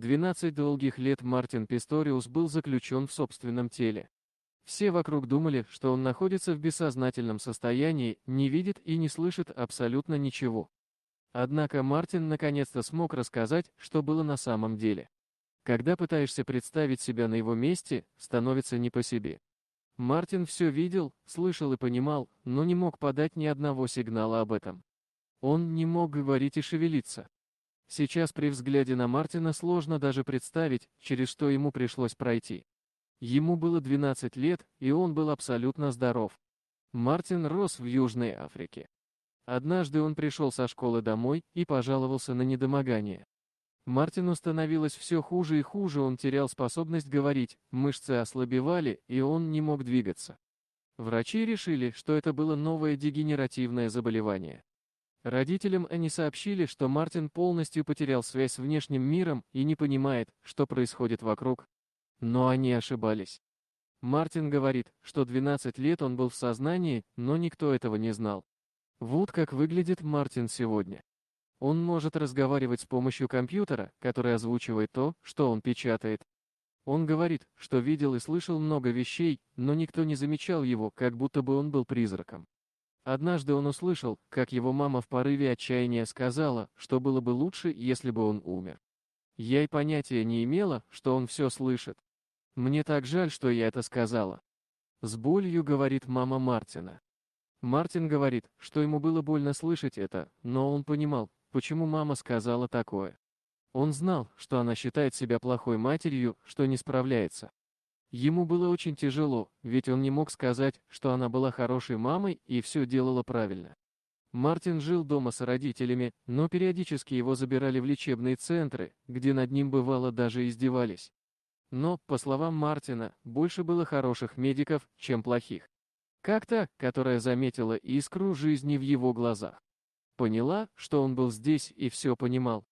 12 долгих лет Мартин Писториус был заключен в собственном теле. Все вокруг думали, что он находится в бессознательном состоянии, не видит и не слышит абсолютно ничего. Однако Мартин наконец-то смог рассказать, что было на самом деле. Когда пытаешься представить себя на его месте, становится не по себе. Мартин все видел, слышал и понимал, но не мог подать ни одного сигнала об этом. Он не мог говорить и шевелиться. Сейчас при взгляде на Мартина сложно даже представить, через что ему пришлось пройти. Ему было 12 лет, и он был абсолютно здоров. Мартин рос в Южной Африке. Однажды он пришел со школы домой и пожаловался на недомогание. Мартину становилось все хуже и хуже, он терял способность говорить, мышцы ослабевали, и он не мог двигаться. Врачи решили, что это было новое дегенеративное заболевание. Родителям они сообщили, что Мартин полностью потерял связь с внешним миром и не понимает, что происходит вокруг. Но они ошибались. Мартин говорит, что 12 лет он был в сознании, но никто этого не знал. Вот как выглядит Мартин сегодня. Он может разговаривать с помощью компьютера, который озвучивает то, что он печатает. Он говорит, что видел и слышал много вещей, но никто не замечал его, как будто бы он был призраком. Однажды он услышал, как его мама в порыве отчаяния сказала, что было бы лучше, если бы он умер. Я и понятия не имела, что он все слышит. Мне так жаль, что я это сказала. С болью говорит мама Мартина. Мартин говорит, что ему было больно слышать это, но он понимал, почему мама сказала такое. Он знал, что она считает себя плохой матерью, что не справляется. Ему было очень тяжело, ведь он не мог сказать, что она была хорошей мамой и все делала правильно. Мартин жил дома с родителями, но периодически его забирали в лечебные центры, где над ним бывало даже издевались. Но, по словам Мартина, больше было хороших медиков, чем плохих. Как то которая заметила искру жизни в его глазах. Поняла, что он был здесь и все понимал.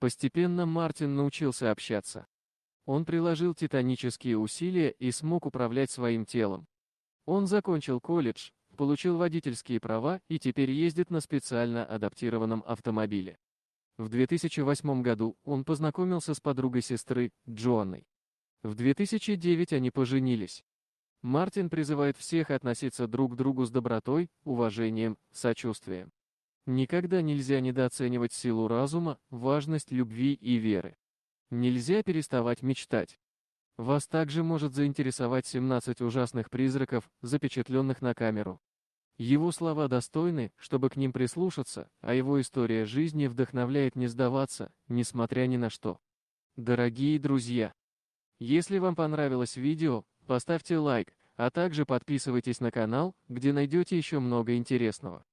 Постепенно Мартин научился общаться. Он приложил титанические усилия и смог управлять своим телом. Он закончил колледж, получил водительские права и теперь ездит на специально адаптированном автомобиле. В 2008 году он познакомился с подругой сестры, Джоанной. В 2009 они поженились. Мартин призывает всех относиться друг к другу с добротой, уважением, сочувствием. Никогда нельзя недооценивать силу разума, важность любви и веры. Нельзя переставать мечтать. Вас также может заинтересовать 17 ужасных призраков, запечатленных на камеру. Его слова достойны, чтобы к ним прислушаться, а его история жизни вдохновляет не сдаваться, несмотря ни на что. Дорогие друзья! Если вам понравилось видео, поставьте лайк, а также подписывайтесь на канал, где найдете еще много интересного.